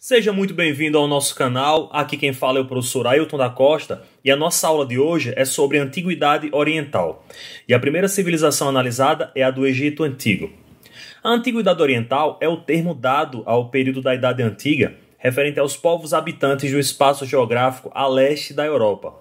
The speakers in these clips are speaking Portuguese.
Seja muito bem-vindo ao nosso canal. Aqui quem fala é o professor Ailton da Costa e a nossa aula de hoje é sobre a Antiguidade Oriental. E a primeira civilização analisada é a do Egito Antigo. A Antiguidade Oriental é o termo dado ao período da Idade Antiga referente aos povos habitantes do espaço geográfico a leste da Europa.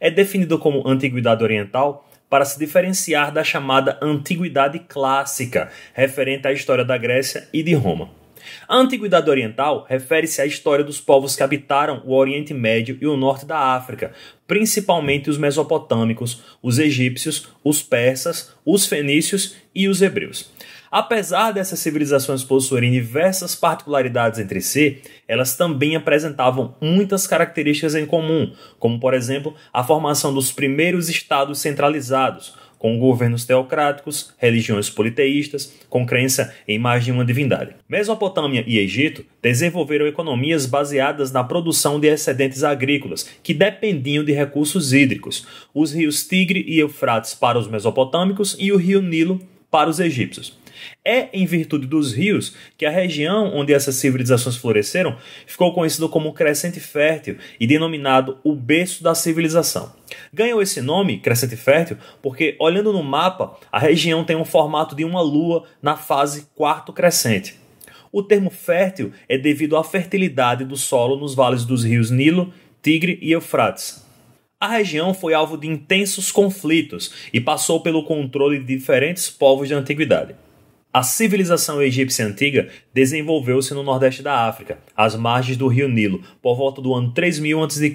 É definido como Antiguidade Oriental para se diferenciar da chamada Antiguidade Clássica, referente à história da Grécia e de Roma. A Antiguidade Oriental refere-se à história dos povos que habitaram o Oriente Médio e o norte da África, principalmente os mesopotâmicos, os egípcios, os persas, os fenícios e os hebreus. Apesar dessas civilizações possuírem diversas particularidades entre si, elas também apresentavam muitas características em comum, como, por exemplo, a formação dos primeiros estados centralizados, com governos teocráticos, religiões politeístas, com crença em mais de uma divindade. Mesopotâmia e Egito desenvolveram economias baseadas na produção de excedentes agrícolas, que dependiam de recursos hídricos. Os rios Tigre e Eufrates para os mesopotâmicos e o rio Nilo para os egípcios. É em virtude dos rios que a região onde essas civilizações floresceram ficou conhecida como Crescente Fértil e denominado o berço da civilização. Ganhou esse nome, Crescente Fértil, porque olhando no mapa, a região tem um formato de uma lua na fase quarto crescente. O termo fértil é devido à fertilidade do solo nos vales dos rios Nilo, Tigre e Eufrates. A região foi alvo de intensos conflitos e passou pelo controle de diferentes povos de antiguidade. A civilização egípcia antiga desenvolveu-se no nordeste da África, às margens do rio Nilo, por volta do ano 3000 a.C.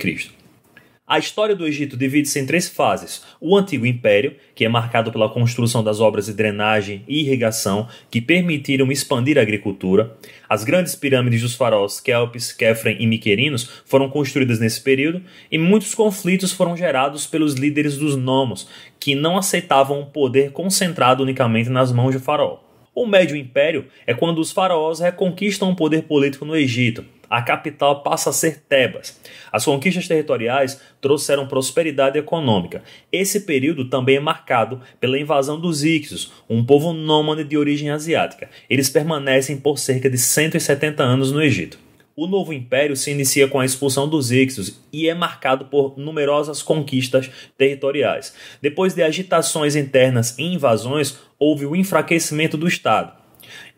A história do Egito divide-se em três fases: o Antigo Império, que é marcado pela construção das obras de drenagem e irrigação que permitiram expandir a agricultura. As grandes pirâmides dos faraós Kelps, Kefren e Miquerinos foram construídas nesse período, e muitos conflitos foram gerados pelos líderes dos nomos, que não aceitavam o poder concentrado unicamente nas mãos do faraó. O Médio Império é quando os faraós reconquistam o poder político no Egito. A capital passa a ser Tebas. As conquistas territoriais trouxeram prosperidade econômica. Esse período também é marcado pela invasão dos Ixos, um povo nômade de origem asiática. Eles permanecem por cerca de 170 anos no Egito. O novo império se inicia com a expulsão dos Ixios e é marcado por numerosas conquistas territoriais. Depois de agitações internas e invasões, houve o enfraquecimento do Estado.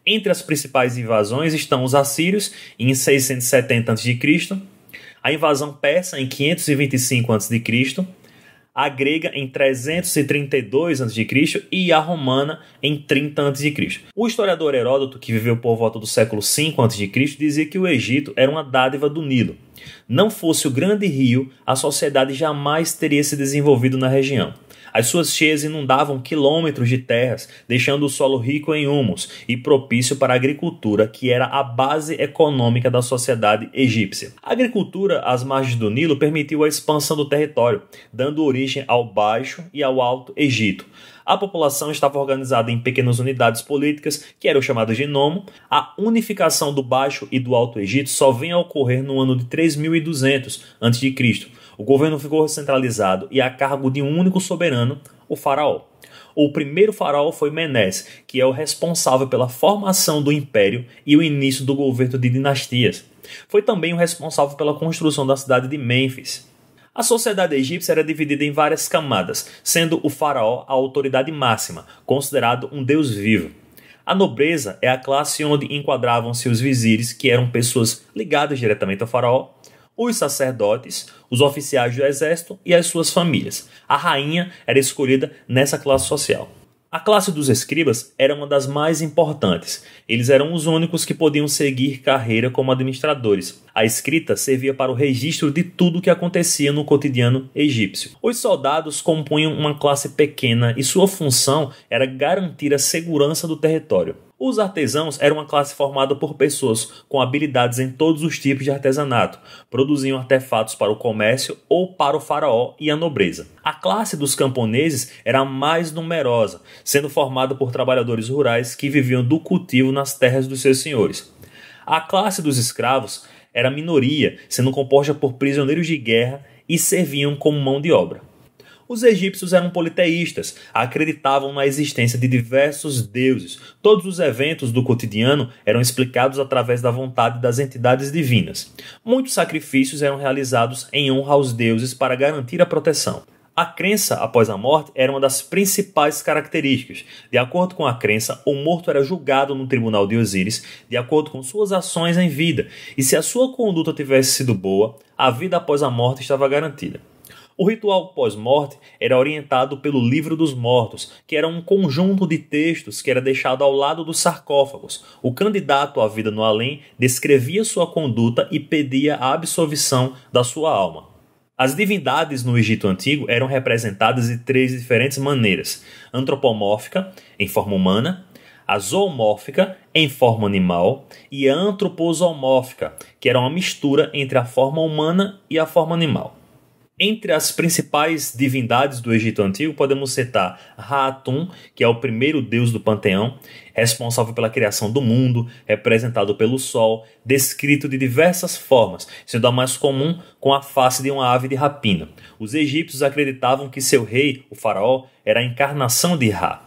Entre as principais invasões estão os assírios, em 670 a.C., a invasão persa, em 525 a.C., a grega em 332 a.C. e a romana em 30 a.C. O historiador Heródoto, que viveu por volta do século 5 a.C., dizia que o Egito era uma dádiva do Nilo. Não fosse o grande rio, a sociedade jamais teria se desenvolvido na região. As suas cheias inundavam quilômetros de terras, deixando o solo rico em humus e propício para a agricultura, que era a base econômica da sociedade egípcia. A agricultura às margens do Nilo permitiu a expansão do território, dando origem ao Baixo e ao Alto Egito. A população estava organizada em pequenas unidades políticas, que eram chamadas de nomo. A unificação do Baixo e do Alto Egito só vem a ocorrer no ano de 3200 a.C., o governo ficou centralizado e a cargo de um único soberano, o faraó. O primeiro faraó foi Menes, que é o responsável pela formação do império e o início do governo de dinastias. Foi também o responsável pela construção da cidade de Mênfis. A sociedade egípcia era dividida em várias camadas, sendo o faraó a autoridade máxima, considerado um deus vivo. A nobreza é a classe onde enquadravam-se os vizires, que eram pessoas ligadas diretamente ao faraó, os sacerdotes, os oficiais do exército e as suas famílias. A rainha era escolhida nessa classe social. A classe dos escribas era uma das mais importantes. Eles eram os únicos que podiam seguir carreira como administradores. A escrita servia para o registro de tudo o que acontecia no cotidiano egípcio. Os soldados compunham uma classe pequena e sua função era garantir a segurança do território. Os artesãos eram uma classe formada por pessoas com habilidades em todos os tipos de artesanato, produziam artefatos para o comércio ou para o faraó e a nobreza. A classe dos camponeses era a mais numerosa, sendo formada por trabalhadores rurais que viviam do cultivo nas terras dos seus senhores. A classe dos escravos era minoria, sendo composta por prisioneiros de guerra e serviam como mão de obra. Os egípcios eram politeístas, acreditavam na existência de diversos deuses. Todos os eventos do cotidiano eram explicados através da vontade das entidades divinas. Muitos sacrifícios eram realizados em honra aos deuses para garantir a proteção. A crença após a morte era uma das principais características. De acordo com a crença, o morto era julgado no tribunal de Osíris de acordo com suas ações em vida, e se a sua conduta tivesse sido boa, a vida após a morte estava garantida. O ritual pós-morte era orientado pelo Livro dos Mortos, que era um conjunto de textos que era deixado ao lado dos sarcófagos. O candidato à vida no além descrevia sua conduta e pedia a absolvição da sua alma. As divindades no Egito Antigo eram representadas de três diferentes maneiras: antropomórfica, em forma humana, a zoomórfica, em forma animal, e a antroposomórfica, que era uma mistura entre a forma humana e a forma animal. Entre as principais divindades do Egito Antigo, podemos citar Ra-Atum, que é o primeiro deus do panteão, responsável pela criação do mundo, representado pelo Sol, descrito de diversas formas, sendo a mais comum com a face de uma ave de rapina. Os egípcios acreditavam que seu rei, o faraó, era a encarnação de Ra.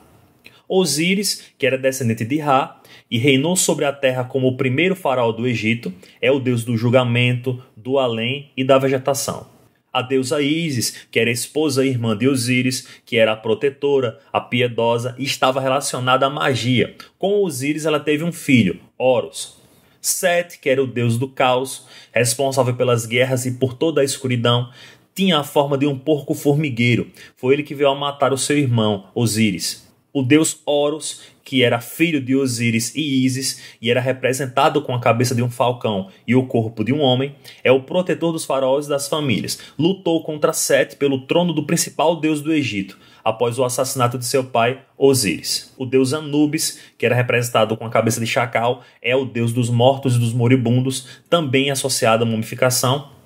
Osíris, que era descendente de Ra, e reinou sobre a terra como o primeiro faraó do Egito, é o deus do julgamento, do além e da vegetação a deusa Isis, que era esposa e irmã de Osíris, que era a protetora, a piedosa e estava relacionada à magia. Com Osíris ela teve um filho, Horus. Set, que era o deus do caos, responsável pelas guerras e por toda a escuridão, tinha a forma de um porco formigueiro. Foi ele que veio a matar o seu irmão, Osíris o deus Horus, que era filho de Osíris e Ísis e era representado com a cabeça de um falcão e o corpo de um homem, é o protetor dos faraós e das famílias. Lutou contra Sete pelo trono do principal deus do Egito, após o assassinato de seu pai, Osíris. O deus Anubis, que era representado com a cabeça de chacal, é o deus dos mortos e dos moribundos, também associado à mumificação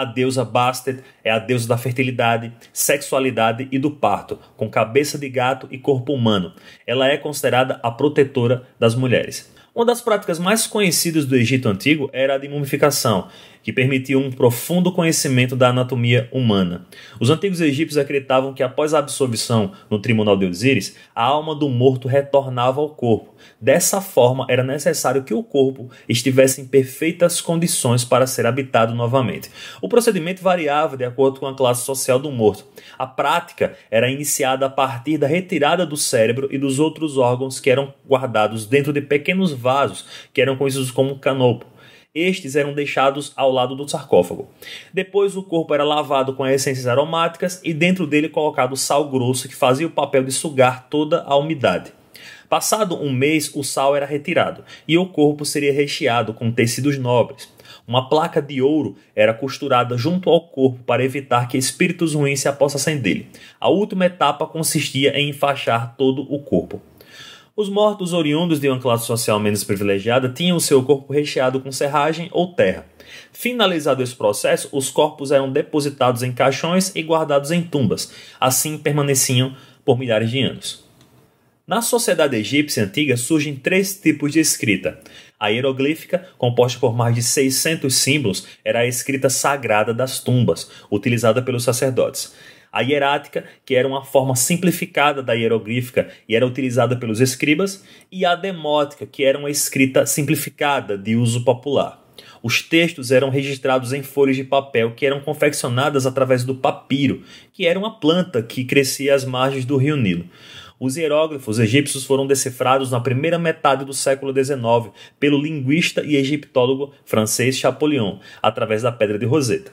a deusa Bastet é a deusa da fertilidade, sexualidade e do parto, com cabeça de gato e corpo humano. Ela é considerada a protetora das mulheres. Uma das práticas mais conhecidas do Egito Antigo era a de mumificação, que permitiu um profundo conhecimento da anatomia humana. Os antigos egípcios acreditavam que após a absolvição no tribunal de Osíris, a alma do morto retornava ao corpo. Dessa forma, era necessário que o corpo estivesse em perfeitas condições para ser habitado novamente. O procedimento variava de acordo com a classe social do morto. A prática era iniciada a partir da retirada do cérebro e dos outros órgãos que eram guardados dentro de pequenos vasos, que eram conhecidos como canopo. Estes eram deixados ao lado do sarcófago. Depois, o corpo era lavado com essências aromáticas e dentro dele colocado sal grosso que fazia o papel de sugar toda a umidade. Passado um mês, o sal era retirado e o corpo seria recheado com tecidos nobres. Uma placa de ouro era costurada junto ao corpo para evitar que espíritos ruins se apossassem dele. A última etapa consistia em enfaixar todo o corpo. Os mortos oriundos de uma classe social menos privilegiada tinham seu corpo recheado com serragem ou terra. Finalizado esse processo, os corpos eram depositados em caixões e guardados em tumbas. Assim permaneciam por milhares de anos. Na sociedade egípcia antiga surgem três tipos de escrita. A hieroglífica, composta por mais de 600 símbolos, era a escrita sagrada das tumbas, utilizada pelos sacerdotes. A hierática, que era uma forma simplificada da hieroglífica e era utilizada pelos escribas, e a demótica, que era uma escrita simplificada de uso popular. Os textos eram registrados em folhas de papel que eram confeccionadas através do papiro, que era uma planta que crescia às margens do rio Nilo. Os hieróglifos egípcios foram decifrados na primeira metade do século XIX pelo linguista e egiptólogo francês Champollion, através da pedra de Roseta.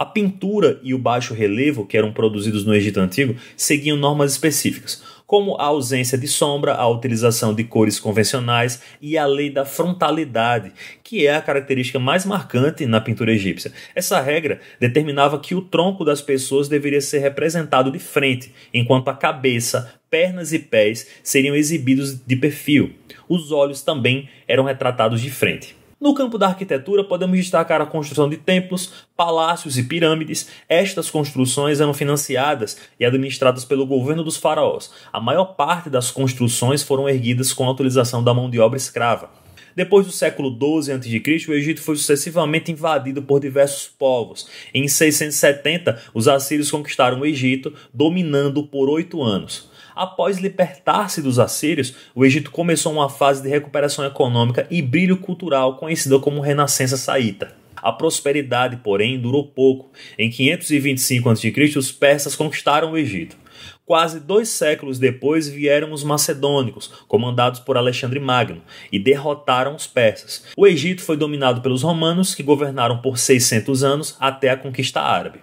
A pintura e o baixo relevo, que eram produzidos no Egito Antigo, seguiam normas específicas, como a ausência de sombra, a utilização de cores convencionais e a lei da frontalidade, que é a característica mais marcante na pintura egípcia. Essa regra determinava que o tronco das pessoas deveria ser representado de frente, enquanto a cabeça, pernas e pés seriam exibidos de perfil. Os olhos também eram retratados de frente. No campo da arquitetura, podemos destacar a construção de templos, palácios e pirâmides. Estas construções eram financiadas e administradas pelo governo dos faraós. A maior parte das construções foram erguidas com a utilização da mão de obra escrava. Depois do século XII a.C., o Egito foi sucessivamente invadido por diversos povos. Em 670, os assírios conquistaram o Egito, dominando por oito anos. Após libertar-se dos assírios, o Egito começou uma fase de recuperação econômica e brilho cultural conhecida como Renascença Saíta. A prosperidade, porém, durou pouco. Em 525 a.C., os persas conquistaram o Egito. Quase dois séculos depois vieram os macedônicos, comandados por Alexandre Magno, e derrotaram os persas. O Egito foi dominado pelos romanos, que governaram por 600 anos até a conquista árabe.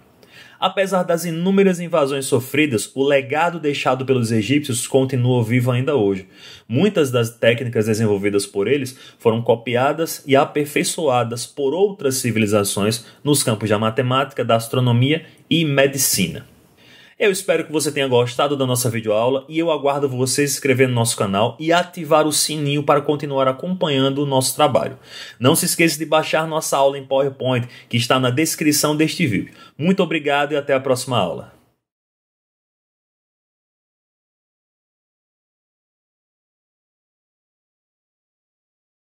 Apesar das inúmeras invasões sofridas, o legado deixado pelos egípcios continua vivo ainda hoje. Muitas das técnicas desenvolvidas por eles foram copiadas e aperfeiçoadas por outras civilizações nos campos da matemática, da astronomia e medicina. Eu espero que você tenha gostado da nossa videoaula e eu aguardo você se inscrever no nosso canal e ativar o sininho para continuar acompanhando o nosso trabalho. Não se esqueça de baixar nossa aula em PowerPoint, que está na descrição deste vídeo. Muito obrigado e até a próxima aula.